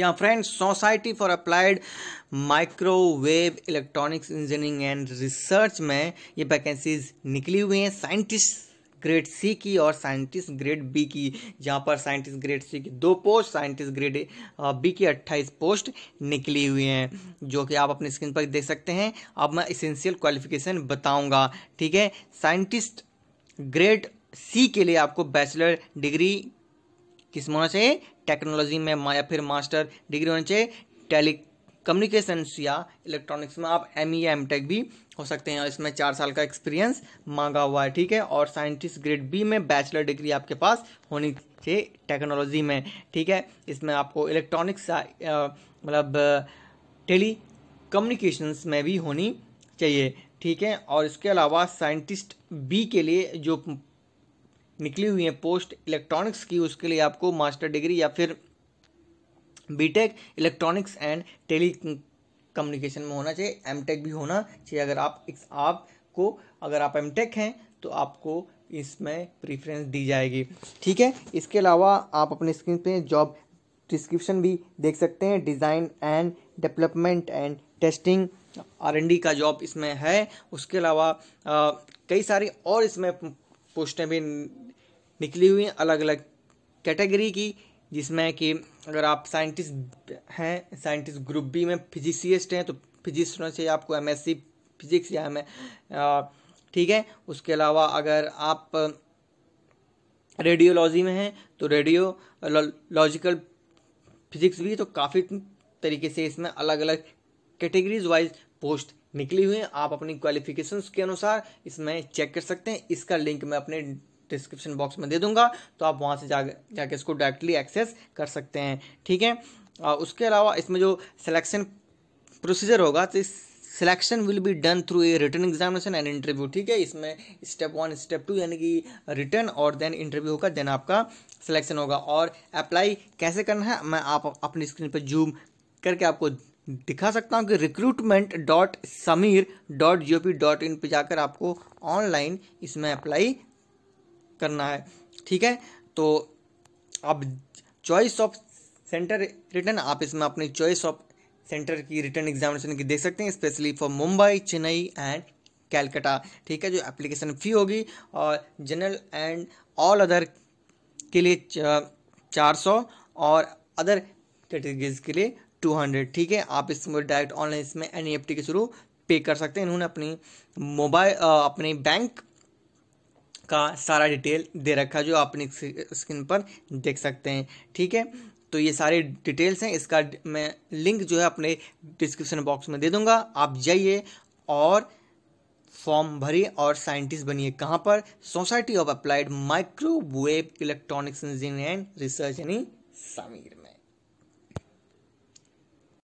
या friends society for applied microwave electronics engineering and research में ये वैकेंसीज निकली हुई हैं साइंटिस्ट ग्रेड सी की और साइंटिस्ट ग्रेड बी की जहाँ पर साइंटिस्ट ग्रेड सी की दो पोस्ट साइंटिस्ट ग्रेड बी की अट्ठाईस पोस्ट निकली हुई हैं जो कि आप अपनी स्क्रीन पर देख सकते हैं अब मैं इसेंशियल क्वालिफिकेशन बताऊँगा ठीक है साइंटिस्ट ग्रेड सी के लिए आपको बैचलर डिग्री किस होना चाहिए टेक्नोलॉजी में या फिर मास्टर डिग्री होनी चाहिए टेली कम्युनिकेशंस या इलेक्ट्रॉनिक्स में आप एम ई एम टेक भी हो सकते हैं और इसमें चार साल का एक्सपीरियंस मांगा हुआ है ठीक है और साइंटिस्ट ग्रेड बी में बैचलर डिग्री आपके पास होनी चाहिए टेक्नोलॉजी में ठीक है इसमें आपको इलेक्ट्रॉनिक्स मतलब टेली कम्युनिकेशंस में भी होनी चाहिए ठीक है और इसके अलावा साइंटिस्ट बी के लिए जो निकली हुई हैं पोस्ट इलेक्ट्रॉनिक्स की उसके लिए आपको मास्टर डिग्री या फिर BTech electronics and telecommunication में होना चाहिए एमटेक भी होना चाहिए अगर आप इस आपको अगर आप एमटेक हैं तो आपको इसमें प्रीफरेंस दी जाएगी ठीक है इसके अलावा आप अपने स्क्रीन पे जॉब डिस्क्रिप्शन भी देख सकते हैं design and development and testing R D का जॉब इसमें है उसके अलावा कई सारी और इसमें पोस्टें भी निकली हुई हैं अलग अलग कैटेगरी की जिसमें कि अगर आप साइंटिस्ट हैं साइंटिस्ट ग्रुप बी में फिजिसिस्ट हैं तो फिजिस्ट होना चाहिए आपको एम फिजिक्स या एम ठीक है उसके अलावा अगर आप रेडियोलॉजी में हैं तो रेडियोलॉजिकल लॉजिकल फिजिक्स भी तो काफ़ी तरीके से इसमें अलग अलग कैटेगरीज वाइज पोस्ट निकली हुई हैं आप अपनी क्वालिफिकेशन के अनुसार इसमें चेक कर सकते हैं इसका लिंक मैं अपने डिस्क्रिप्शन बॉक्स में दे दूंगा तो आप वहाँ से जा जाके इसको डायरेक्टली एक्सेस कर सकते हैं ठीक है और उसके अलावा इसमें जो सिलेक्शन प्रोसीजर होगा तो इस selection will be done through a written examination and interview ठीक है इसमें स्टेप वन स्टेप टू यानी कि रिटर्न और देन इंटरव्यू होगा देन आपका सिलेक्शन होगा और अप्लाई कैसे करना है मैं आप अपनी स्क्रीन पर जूम करके आपको दिखा सकता हूँ कि recruitment dot SAMEER dot G O V dot in पर जाकर आपको ऑनलाइन इसमें अप्लाई करना है ठीक है तो अब चॉइस ऑफ सेंटर रिटर्न आप इसमें अपनी चॉइस ऑफ सेंटर की रिटर्न एग्जामिनेशन की देख सकते हैं specially for Mumbai Chennai and Calcutta ठीक है जो एप्लीकेशन फ़ी होगी और जनरल एंड ऑल अदर के लिए चार सौ और अदर कैटेगरीज के लिए टू हंड्रेड ठीक है आप इसमें डायरेक्ट ऑनलाइन इसमें एन ई e के थ्रू पे कर सकते हैं इन्होंने अपनी मोबाइल अपने बैंक का सारा डिटेल दे रखा है जो आप अपनी स्क्रीन पर देख सकते हैं ठीक है तो ये सारे डिटेल्स हैं इसका मैं लिंक जो है अपने डिस्क्रिप्शन बॉक्स में दे दूंगा आप जाइए और फॉर्म भरिए और साइंटिस्ट बनिए कहाँ पर society of applied microwave electronics engineering research यानी समीर में